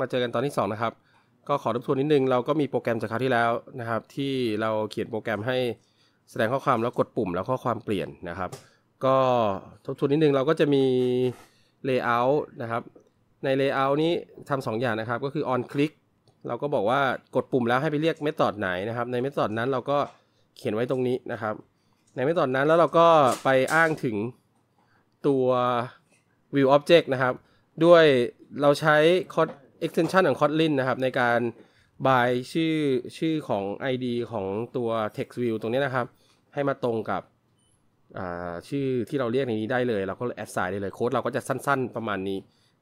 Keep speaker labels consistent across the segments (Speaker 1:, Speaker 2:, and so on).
Speaker 1: มาเจอกัน ตอนที่ 2 นะครับ ก็ขอรบทวนนิดนึง เราก็มีโปรแกรมจากคราวที่แล้วนะครับ ที่เราเขียนโปรแกรมให้แสดงข้อความแล้วกดปุ่มแล้วข้อความเปลี่ยนนะครับ ก็ทบทวนนิดนึงเราก็จะมี layout นะครับ ใน layout นี้ทำสองอย่างนะครับ ก็คือ on click เราก็บอกว่ากดปุ่มแล้วให้ไปเรียกเมธอดไหนนะครับ ในเมธอดนั้นเราก็เขียนไว้ตรงนี้นะครับ ในเมธอดนั้นแล้วเราก็ไปอ้างถึงตัว view object นะครับ ด้วยเราใช้ค o d extension ของ Kotlin นะครับ ในการ by ชื่อ ชื่อของ ID ของตัว text view ตรงนี้นะครับ ให้มาตรงกับชื่อที่เราเรียกในนี้ได้เลย เราก็แอดไซน์ได้เลยโค้ดเราก็จะสั้น ๆ ประมาณนี้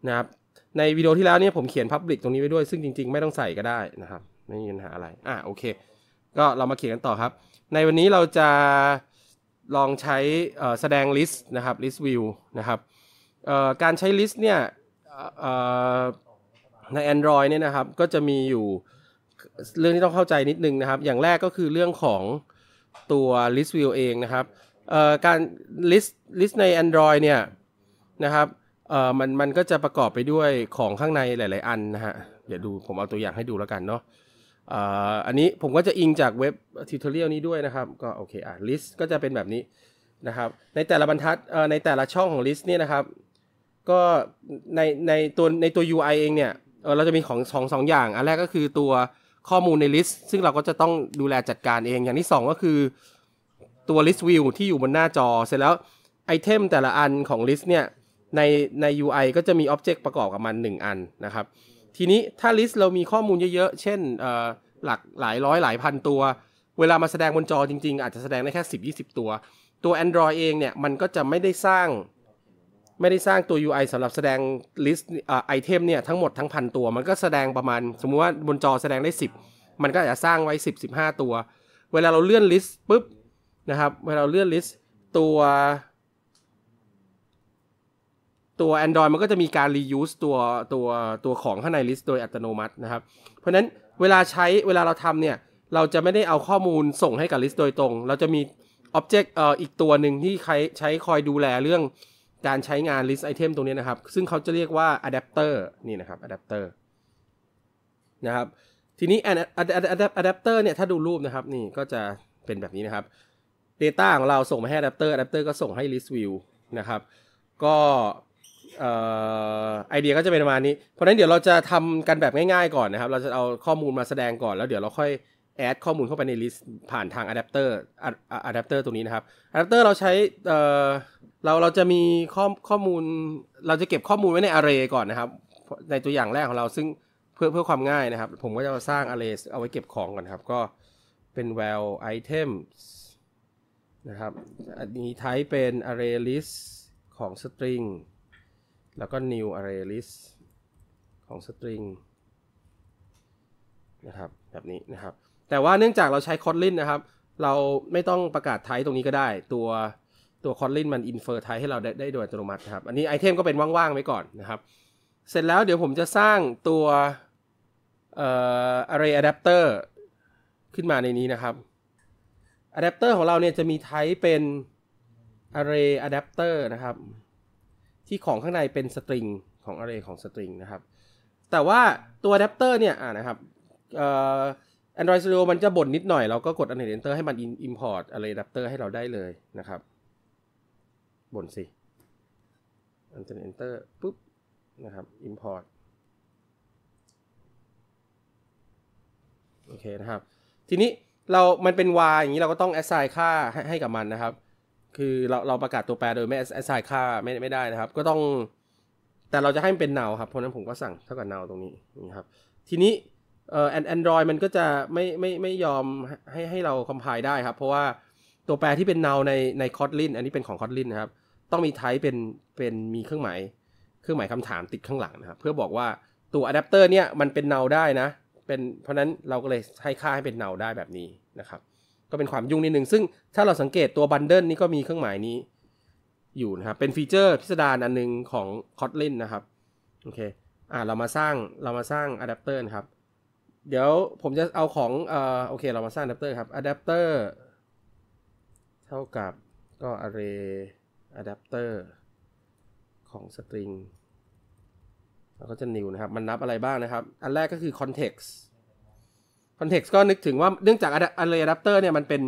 Speaker 1: นะครับ ในวิดีโอที่แล้วเนี่ย ผมเขียน Public ตรงนี้ไว้ด้วย ซึ่งจริง ๆ ไม่ต้องใส่ก็ได้นะครับ ไม่มีปัญหาอะไร อ่ะโอเค ก็เรามาเขียนกันต่อครับ ในวันนี้เราจะลองใช้แสดง list นะครับ list view นะครับการใช้ list เนี่ยใน Android เนี่ยนะครับก็จะมีอยู่เรื่องที่ต้องเข้าใจนิดนึงนะครับ อย่างแรกก็คือเรื่องของตัว list view เองนะครับการ list list ใน Android เนี่ยนะครับมันมันก็จะประกอบไปด้วยของข้างในหลายๆอันนะฮะเดี๋ยวดูผมเอาตัวอย่างให้ดูแล้วกันเนาะอันนี้ผมก็จะอิงจากเว็บทิวทอเรียนี้ด้วยนะครับก็โอเคอ่ะ list ก็จะเป็นแบบนี้นะครับในแต่ละบรรทัดในแต่ละช่องของ list เนี่ยนะครับ ก็ในในตัวในตัว UI เองเนี่ยเราจะมีของสองสองอย่าง อันแรกก็คือตัวข้อมูลในลิสต์ซึ่งเราก็จะต้องดูแลจัดการเองอย่างที่ 2 ก็คือตัวลิสต์วิวที่อยู่บนหน้าจอ เสร็จแล้วไอเทมแต่ละอันของลิสต์เนี่ยในใน UI ก็จะมีออ็บเจกต์ประกอบกับมัน 1 อันนะครับ ทีนี้ถ้าลิสต์เรามีข้อมูลเยอะๆเช่นหลักหลายร้อยหลายพันตัว เวลามาแสดงบนจอจริงๆ อาจจะแสดงได้แค่10-20 ตัว ตัว Android เองเนี่ยมันก็จะไม่ได้สร้างไม่ได้สร้างตัว UI สำหรับแสดงลิสต์ไอเทมเนี่ยทั้งหมดทั้งพันตัว มันก็แสดงประมาณ สมมุติว่าบนจอแสดงได้ 10 มันก็อาจจะสร้างไว้ 10 15 ตัว เวลาเราเลื่อนลิสต์ปุ๊บนะครับเวลาเราเลื่อนลิสต์ตัวตัว Android มันก็จะมีการ reuse ตัวตัวตัวของข้างในลิสต์โดยอัตโนมัตินะครับเพราะนั้นเวลาใช้เวลาเราทำเนี่ย เราจะไม่ได้เอาข้อมูลส่งให้กับลิสต์โดยตรง เราจะมีอ็อบเจกต์ออีกตัวหนึ่งที่ใช้ใช้คอยดูแลเรื่องการใช้งาน list item ตรงนี้นะครับ ซึ่งเขาจะเรียกว่า adapter นี่นะครับ adapter นะครับ ทีนี้ adapter เนี่ย ถ้าดูรูปนะครับ นี่ก็จะเป็นแบบนี้นะครับ Data ของเราส่งมาให้ adapter adapter ก็ส่งให้ list view นะครับ ก็ไอเดียก็จะเป็นประมาณนี้ เพราะนั้นเดี๋ยวเราจะทำกันแบบง่ายๆ ก่อนนะครับ เราจะเอาข้อมูลมาแสดงก่อน แล้วเดี๋ยวเราค่อยแอดข้อมูลเข้าไปในลิสต์ผ่านทางอะแดปเตอร์อะแดปเตอร์ตัวนี้นะครับอะแดปเตอร์เราใช้เราเราจะมีข้อข้อมูลเราจะเก็บข้อมูลไว้ในอาร์เรย์ก่อนนะครับ ในตัวอย่างแรกของเราซึ่งเพื่อเพื่อความง่ายนะครับ ผมก็จะสร้างอาร์เรย์เอาไว้เก็บของก่อนครับ ก็เป็น val item นะครับอันนี้ type เป็น array list ของ string แล้วก็ new array list ของ string นะครับ แบบนี้นะครับแต่ว่าเนื่องจากเราใช้ Kotlin นะครับ เราไม่ต้องประกาศไทป์ตรงนี้ก็ได้ตัวตัว Kotlin มัน infer ไทป์ให้เราได้ได้โดยอัตโนมัตินะครับอันนี้ไอเทมก็เป็นว่างๆ ไว้ก่อนนะครับเสร็จแล้วเดี๋ยวผมจะสร้างตัวเอ่อ array adapter ขึ้นมาในนี้นะครับ adapter ของเราเนี่ยจะมีไทป์เป็น array adapter นะครับที่ของข้างในเป็นสตริงของ array ของสตริงนะครับแต่ว่าตัว adapter เนี่ยอ่านะครับเอ่อ Android Studio มันจะบ่นนิดหน่อยเราก็กดน n r เ a นเต t ร r ให้มัน Import อะไรอะแดปเตอร์ให้เราได้เลยนะครับบ่นสิน n r เ a นเต t ร r ปุ๊บ นะครับ Import โอเคนะครับ ทีนี้เรามันเป็น y อย่างนี้เราก็ต้อง assign ค่าให้ให้กับมันนะครับ คือเราเราประกาศตัวแปรโดย ไม่ assign ค่าไม่ไม่ได้นะครับ ก็ต้องแต่เราจะให้มันเป็น n o วครับ เพราะนั้นผมก็สั่งเท่ากับ n o วตรงนี้นะครับ ทีนี้เอ่อแอนดรอยมันก็จะไม่ไม่ไม่ยอมให้ให้เราคอมไพล์ได้ครับเพราะว่าตัวแปรที่เป็นเนาในในคอตลินอันนี้เป็นของคอตลินนะครับต้องมีไทป์เป็นเป็นมีเครื่องหมายเครื่องหมายคำถามติดข้างหลังนะครับเพื่อบอกว่าตัวอะแดปเตอร์เนี่ยมันเป็นเนาได้นะ เป็นเพราะนั้นเราก็เลยให้ค่าให้เป็นเนาได้แบบนี้นะครับ ก็เป็นความยุ่งนิดนึงซึ่งถ้าเราสังเกตตัวบันเดิลนี่ก็มีเครื่องหมายนี้ อยู่นะครับ เป็นฟีเจอร์พิสดารอันนึงของอร์ l ลินะครับโอเคอ่าเรามาสร้างเรามาสร้างอะแดปเตอร์ครับเดี๋ยวผมจะเอาของเอ่อโอเคเรามาสร้างอะแดปเตอร์ครับอะแดปเตอร์เท่ากับก็ array ดป a p t e r ของสตริงแล้วก็จะ new นะครับ มันนับอะไรบ้างนะครับ อันแรกก็คือ context context ก็นึกถึงว่า เนื่องจาก array adapter เนี่ยมันเป็น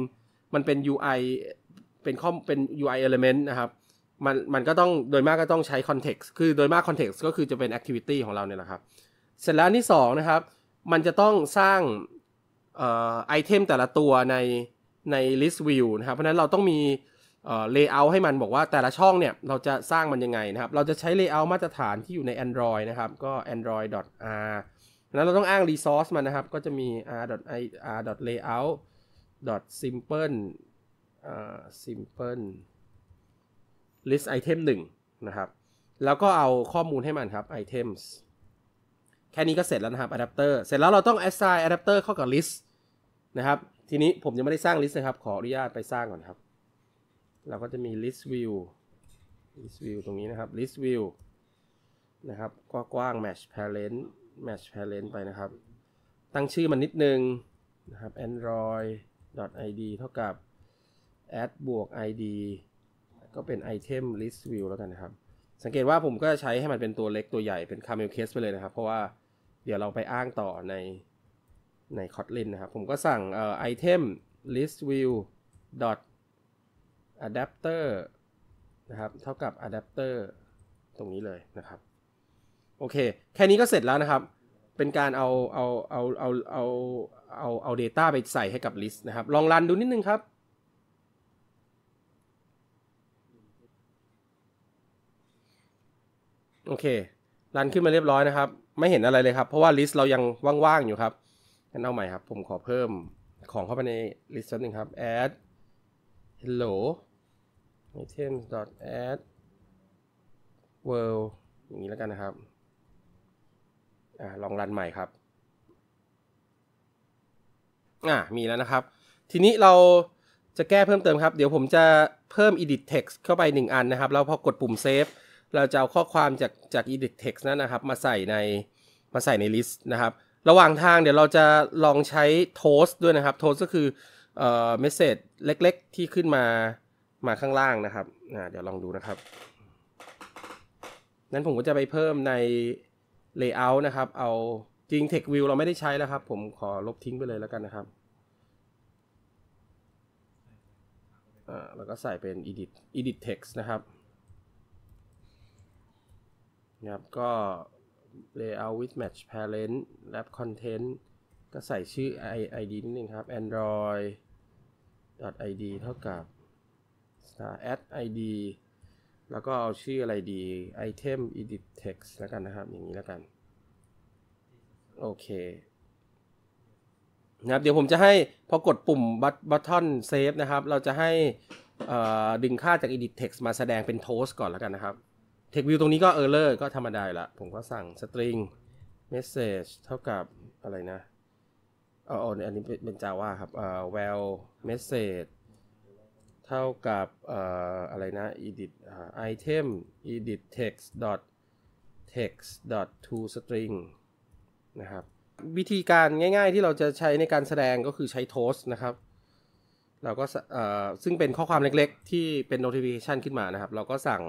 Speaker 1: มันเป็น UI เป็นข้อมเป็น UI element นะครับมันมันก็ต้องโดยมากก็ต้องใช้ context คือโดยมาก context ก็คือจะเป็น activity ของเราเนี่ยแหละครับ เสร็จแล้วนที่2นะครับมันจะต้องสร้างไอเทมแต่ละตัวในใน list view นะครับ เพราะนั้นเราต้องมีเลเยอร์ให้มัน บอกว่าแต่ละช่องเนี่ย เราจะสร้างมันยังไง นะครับ เราจะใช้เลเยอร์มาตรฐานที่อยู่ใน Android นะครับ ก็ android.r นั้นเราต้องอ้าง resource มันนะครับ ก็จะมี r.ir.layout .simple simple list item 1นะครับ แล้วก็เอาข้อมูลให้มันครับ items แค่นี้ก็เสร็จแล้วนะครับอะแดปเตอร์เสร็จแล้วเราต้อง assign อะแดปเตอร์เข้ากับ list นะครับ ทีนี้ผมยังไม่ได้สร้าง list นะครับ ขออนุญาตไปสร้างก่อนครับ เราก็จะมี list view list view ตรงนี้นะครับ list view นะครับก็กว้าง match parent match parent ไปนะครับ ตั้งชื่อมันนิดนึงนะครับ android id เท่ากับ add บวก id ก็เป็น item list view แล้วกันนะครับ สังเกตว่าผมก็ใช้ให้มันเป็นตัวเล็กตัวใหญ่เป็น camel case ไปเลยนะครับเพราะว่าเดี๋ยวเราไปอ้างต่อในใน Kotlin นะครับ ผมก็สั่งเอ่อ item list view dot adapter นะครับ เท่ากับ adapter ตรงนี้เลยนะครับ โอเค แค่นี้ก็เสร็จแล้วนะครับ เป็นการเอาเอาเอาเอาเอาเอาเอา data ไปใส่ให้กับ list นะครับ ลองรันดูนิดนึงครับ โอเค รันขึ้นมาเรียบร้อยนะครับไม่เห็นอะไรเลยครับ เพราะว่าลิสต์เรายังว่างๆอยู่ครับงั้นเอาใหม่ครับ ผมขอเพิ่มของเข้าไปในลิสต์นึงครับ add hello items dot add world อย่างนี้แล้วกันนะครับอ่าลองรันใหม่ครับอ่ามีแล้วนะครับ ทีนี้เราจะแก้เพิ่มเติมครับ เดี๋ยวผมจะเพิ่ม edit text เข้าไป 1 อันนะครับ แล้วพอกดปุ่ม save เราจะเอาข้อความจากจาก edit text นั้นนะครับ มาใส่ในมาใส่ในลิสต์นะครับ ระหว่างทางเดี๋ยวเราจะลองใช้ toast ด้วยนะครับ toast ก็คือเอ่อ message เล็ก ๆ ที่ขึ้นมามาข้างล่างนะครับ เดี๋ยวลองดูนะครับ นั้นผมก็จะไปเพิ่มใน layout นะครับ เอาจริง text view เราไม่ได้ใช้แล้วครับ ผมขอลบทิ้งไปเลยแล้วกันนะครับอ่าแล้วก็ใส่เป็น edit edit text นะครับนะครับก็ layout with match parent lab content ก็ใส่ชื่อ id นิดนึงครับ android id เท่ากับ star add id แล้วก็เอาชื่ออะไรดี item edit text แล้วกันนะครับอย่างนี้แล้วกัน โอเคนะครับเดี๋ยวผมจะให้พอกดปุ่มบัตทอนเซฟนะครับ เราจะให้ดึงค่าจาก edit text มาแสดงเป็น toast ก่อนแล้วกันนะครับเทควิวตรงนี้ก็เออร์เลอร์ก็ธรรมดาละ ผมก็สั่งสตริงเมสเซจเท่ากับ อะไรนะอ๋ออันนี้เป็นจาว่าครับเอ่อ well message เท่ากับเอ่ออะไรนะ edit item edit text dot text dot to string นะครับ วิธีการง่ายๆที่เราจะใช้ในการแสดงก็คือใช้ toast นะครับเราก็เออ่ซึ่งเป็นข้อความเล็กๆที่เป็น notification ขึ้นมานะครับ เราก็สั่ง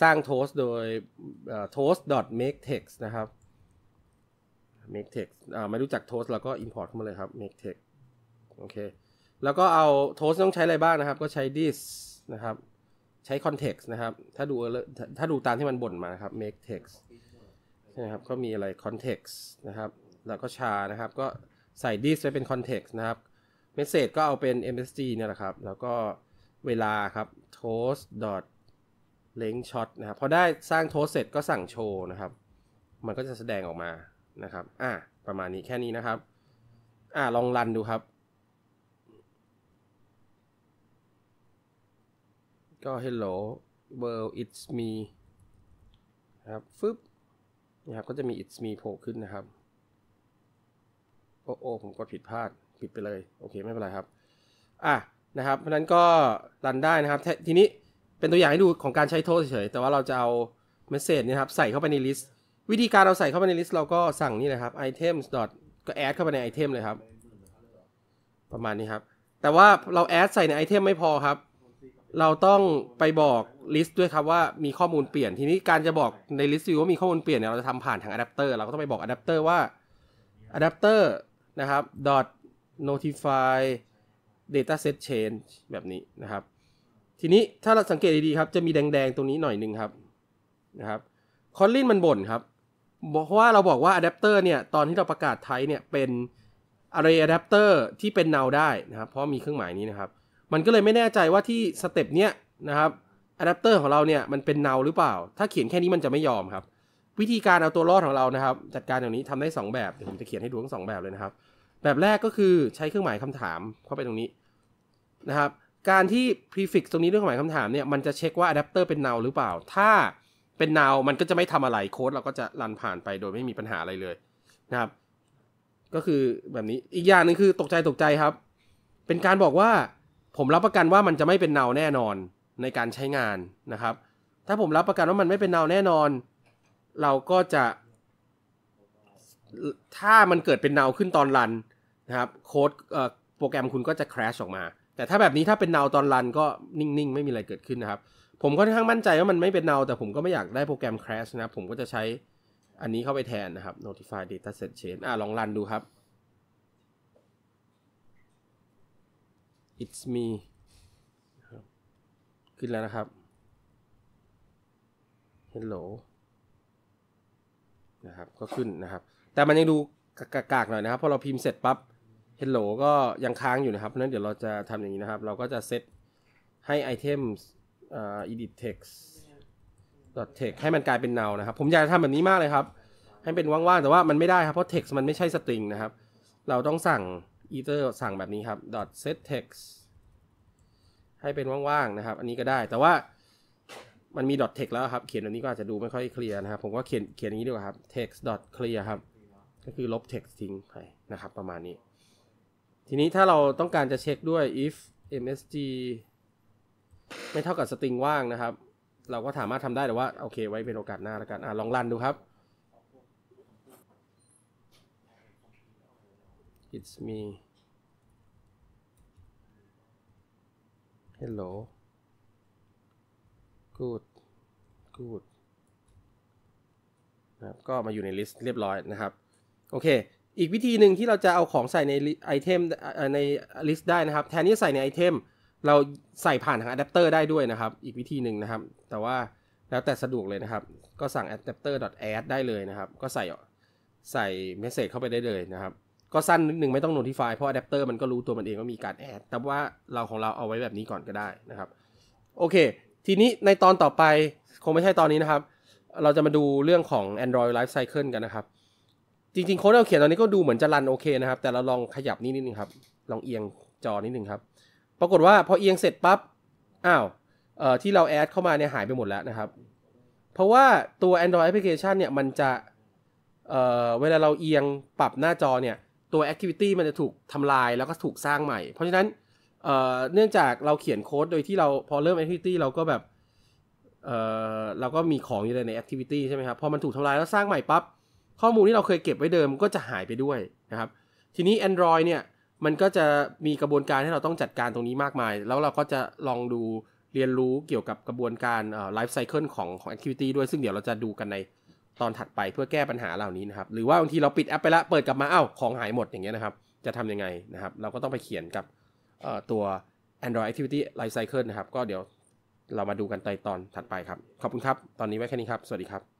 Speaker 1: สร้างโทสโดย toast make text นะครับ make text ไม่รู้จัก toast เราก็ import เข้ามาเลยครับ make text โอเค แล้วก็เอา toast ต้องใช้อะไรบ้าง นะครับ ก็ใช้ this นะครับ ใช้ context นะครับ ถ้าดู ถ้าดูตามที่มันบ่นมานะครับ make text ใช่ครับ ก็มีอะไร context นะครับ แล้วก็ชานะครับ ก็ใส่ this ไว้เป็น context นะครับ message ก็เอาเป็น msg เนี่ยแหละครับ แล้วก็เวลาครับ toast เล้งช็อตนะครับพอได้สร้างโทสเสร็จก็สั่งโชว์นะครับ มันก็จะแสดงออกมานะครับ อ่ะ ประมาณนี้แค่นี้นะครับ อ่ะ ลองรันดูครับ ก็ hello world it's me นะครับ ฟึบนะครับ ก็จะมี it's me โผล่ขึ้นนะครับ โอ้โอผมกดผิดพลาดผิดไปเลย โอเคไม่เป็นไรครับ อ่ะ นะครับเพราะนั้นก็รันได้นะครับ ทีนี้เป็นตัวอย่างให้ดูของการใช้โทษเฉยๆแต่ว่าเราจะเอาเมสเซจนี่ครับใส่เข้าไปในลิสต์วิธีการเราใส่เข้าไปในลิสต์เราก็สั่งนี่นะครับ items. ก็แอดเข้าไปใน i t e m เลยครับ ประมาณนี้ครับ แต่ว่าเราแอดใส่ใน i t e m ไม่พอครับ เราต้องไปบอกลิสต์ด้วยครับว่ามีข้อมูลเปลี่ยน ทีนี้การจะบอกในลิสต์ว่ามีข้อมูลเปลี่ยนเนี่ยเราจะทำผ่านทางอะแดปเตอร์เราก็ต้องไปบอกอะแดปเตอร์ว่าอะแดปเตอร์นะครับ dot notify dataset change แบบนี้นะครับทีนี้ถ้าเราสังเกตดีๆครับจะมีแดงๆตรงนี้หน่อยหนึ่งครับนะครับคอนลินมันบ่นครับ เพราะว่าเราบอกว่าอะแดปเตอร์เนี่ยตอนที่เราประกาศไทยเนี่ยเป็นอะไรอะแดปเตอร์ที่เป็นเนาได้นะครับ เพราะมีเครื่องหมายนี้นะครับ มันก็เลยไม่แน่ใจว่าที่สเต็ปเนี้ยนะครับอะแดปเตอร์ของเราเนี่ยมันเป็นเนาหรือเปล่า ถ้าเขียนแค่นี้มันจะไม่ยอมครับ วิธีการเอาตัวรอดของเรานะครับจัดการอย่างนี้ทำได้2 แบบเดี๋ยวผมจะเขียนให้ดูทั้งสองแบบเลยนะครับ แบบแรกก็คือใช้เครื่องหมายคำถามเข้าไปตรงนี้นะครับการที่ prefix ตรงนี้ด้วยหมายคำถามเนี่ย มันจะเช็คว่าอะแดปเตอร์เป็น noun หรือเปล่า ถ้าเป็น noun มันก็จะไม่ทำอะไรโค้ด เราก็จะรันผ่านไปโดยไม่มีปัญหาอะไรเลยนะครับก็คือแบบนี้อีกอย่างหนึ่งคือตกใจตกใจครับ เป็นการบอกว่าผมรับประกันว่ามันจะไม่เป็น noun แน่นอนในการใช้งานนะครับ ถ้าผมรับประกันว่ามันไม่เป็น noun แน่นอน เราก็จะถ้ามันเกิดเป็น noun ขึ้นตอนรันนะครับโค้ดโปรแกรมคุณก็จะ crash ออกมาแต่ถ้าแบบนี้ถ้าเป็นเนาตอนรันก็นิ่งๆ ไม่มีอะไรเกิดขึ้นนะครับ ผมค่อนข้างมั่นใจว่ามันไม่เป็นเนาแต่ผมก็ไม่อยากได้โปรแกรมคราชนะผมก็จะใช้อันนี้เข้าไปแทนนะครับ notify dataset change อ่ะลองรันดูครับ it's me ขึ้นแล้วนะครับ hello นะครับ ก็ขึ้นนะครับ แต่มันยังดูกากๆหน่อยนะครับพอเราพิมพ์เสร็จปับ๊บฮลโหลก็ยังค้างอยู่นะครับเพราะนั้นเดี๋ยวเราจะทำอย่างนี้นะครับ เราก็จะเซตให้ไอเทมอ่าิทเท็กซ์ dot text ให้มันกลายเป็นเนานะครับ ผมอยากจะทำแบบนี้มากเลยครับ ให้เป็นว่างๆ แต่ว่ามันไม่ได้ครับ เพราะ text มันไม่ใช่สตริงนะครับ เราต้องสั่ง ether สั่งแบบนี้ครับ dot set text ให้เป็นว่างๆนะครับ อันนี้ก็ได้ แต่ว่ามันมี dot text แล้วครับ เขียนแบบนี้ก็อาจจะดูไม่ค่อยเคลียร์นะครับ ผมก็เขียนเขียนอย่างนี้ดีกว่าครับ t e x อทเ t clear ครับ ก็คือลบ text ทิ้งไปนะครับ ประมาณนี้ทีนี้ถ้าเราต้องการจะเช็คด้วย if msg ไม่เท่ากับสตริงว่างนะครับ เราก็สามารถทำได้แต่ว่า โอเคไว้เป็นโอกาสหน้าแล้วกันอลองรันดูครับ it's me hello good good นะครับก็มาอยู่ในลิสต์เรียบร้อยนะครับ โอเคอีกวิธีหนึ่งที่เราจะเอาของใส่ในไอเทมในลิสต์ได้นะครับ แทนที่จะใส่ในไอเทมเราใส่ผ่านทางอะแดปเตอร์ได้ด้วยนะครับ อีกวิธีหนึ่งนะครับ แต่ว่าแล้วแต่สะดวกเลยนะครับ ก็สั่ง adapter.add ได้เลยนะครับ ก็ใส่ใส่ message เข้าไปได้เลยนะครับ ก็สั้นนิดนึงไม่ต้อง notify เพราะ adapter มันก็รู้ตัวมันเองว่ามีการ add แต่ว่าเราของเราเอาไว้แบบนี้ก่อนก็ได้นะครับ โอเค ทีนี้ในตอนต่อไปคงไม่ใช่ตอนนี้นะครับ เราจะมาดูเรื่องของ Android Life Cycle กันนะครับจริงๆโค้ดเราเขียนตอนนี้ก็ดูเหมือนจะรันโอเคนะครับ แต่เราลองขยับนิดนึงครับ ลองเอียงจอนิดนึงครับ ปรากฏว่าพอเอียงเสร็จปั๊บอ้าวเอ่อที่เราแอดเข้ามาเนี่ยหายไปหมดแล้วนะครับ เพราะว่าตัว Android application เนี่ยมันจะเอ่อเวลาเราเอียงปรับหน้าจอเนี่ยตัว activity มันจะถูกทำลายแล้วก็ถูกสร้างใหม่ เพราะฉะนั้นเอ่อเนื่องจากเราเขียนโค้ดโดยที่เราพอเริ่ม activity เราก็แบบเอ่อเราก็มีของอยู่ใน activity ใช่ไหมครับพอมันถูกทำลายแล้วสร้างใหม่ปับ๊บข้อมูลที่เราเคยเก็บไว้เดิมก็จะหายไปด้วยนะครับ ทีนี้ Android เนี่ย มันก็จะมีกระบวนการให้เราต้องจัดการตรงนี้มากมาย แล้วเราก็จะลองดูเรียนรู้เกี่ยวกับกระบวนการไลฟ์ไซเคิลของของคทิวิตี้ด้วยซึ่งเดี๋ยวเราจะดูกันในตอนถัดไปเพื่อแก้ปัญหาเหล่านี้นะครับ หรือว่าบางทีเราปิดแอปไปละเปิดกลับมาอ้าวของหายหมดอย่างเงี้ยนะครับจะทำยังไงนะครับเราก็ต้องไปเขียนกับตัว Android Activity Life Cycle นะครับ ก็เดี๋ยวเรามาดูกันในตอนถัดไปครับขอบคุณครับตอนนี้ไว้แค่นี้ครับสวัสดีครับ